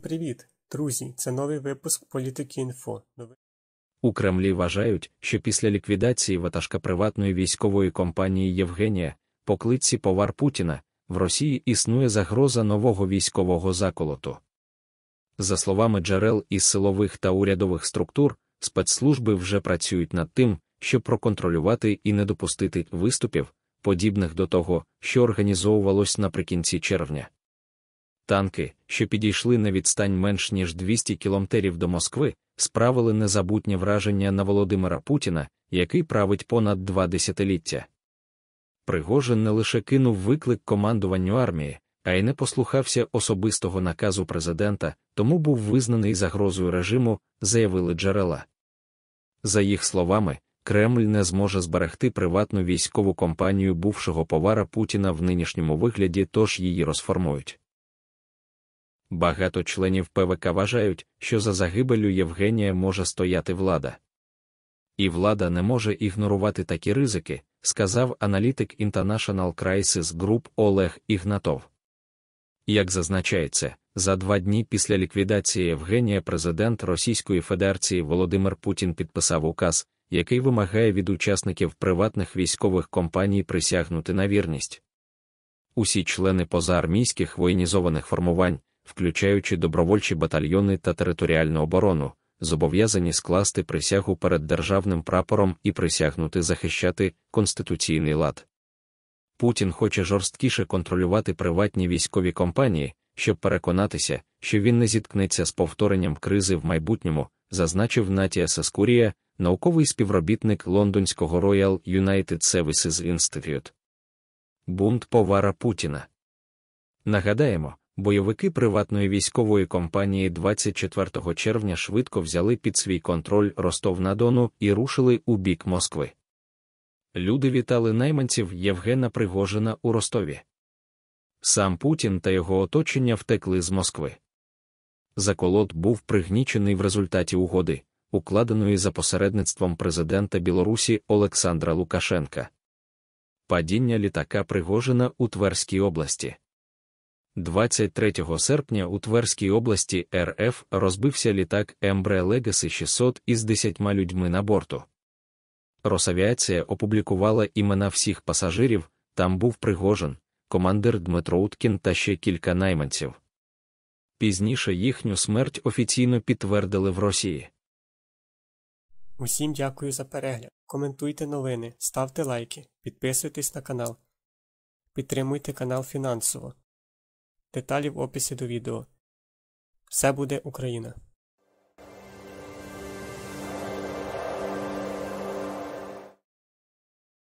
Привіт, друзі! Це новий випуск політики інфо. У Кремлі вважають, що після ліквідації ватажка приватної військової компанії Євгенія, по поклиці повар Путіна, в Росії існує загроза нового військового заколоту. За словами джерел із силових та урядових структур, спецслужби вже працюють над тим, щоб проконтролювати і не допустити виступів, подібних до того, що організовувалось наприкінці червня. Танки, що підійшли на відстань менш ніж 200 кілометрів до Москви, справили незабутнє враження на Володимира Путіна, який править понад два десятиліття. Пригожин не лише кинув виклик командуванню армії, а й не послухався особистого наказу президента, тому був визнаний загрозою режиму, заявили джерела. За їх словами, Кремль не зможе зберегти приватну військову компанію бувшого повара Путіна в нинішньому вигляді, тож її розформують. Багато членів ПВК вважають, що за загибелю Євгенія може стояти влада. І влада не може ігнорувати такі ризики, сказав аналітик International Crisis Group Олег Ігнатов. Як зазначається, за два дні після ліквідації Євгенія президент Російської Федерації Володимир Путін підписав указ, який вимагає від учасників приватних військових компаній присягнути на вірність. Усі члени позаармійських воєнізованих формувань включаючи добровольчі батальйони та територіальну оборону, зобов'язані скласти присягу перед державним прапором і присягнути захищати конституційний лад. Путін хоче жорсткіше контролювати приватні військові компанії, щоб переконатися, що він не зіткнеться з повторенням кризи в майбутньому, зазначив Натія Саскурія, науковий співробітник лондонського Royal United Services Institute. Бунт повара Путіна. Нагадаємо, бойовики приватної військової компанії 24 червня швидко взяли під свій контроль Ростов на Дону і рушили у бік Москви. Люди вітали найманців Євгена Пригожина у Ростові. Сам Путін та його оточення втекли з Москви. Заколот був пригнічений в результаті угоди, укладеної за посередництвом президента Білорусі Олександра Лукашенка. Падіння літака Пригожина у Тверській області. 23 серпня у Тверській області РФ розбився літак Ембре Легаси 600 із 10 людьми на борту. Росавіація опублікувала імена всіх пасажирів, там був Пригожин, командир Дмитро Уткін та ще кілька найманців. Пізніше їхню смерть офіційно підтвердили в Росії. Усім дякую за перегляд. Коментуйте новини, ставте лайки, підписуйтесь на канал, підтримуйте канал фінансово. Деталі в описі до відео. Все буде Україна!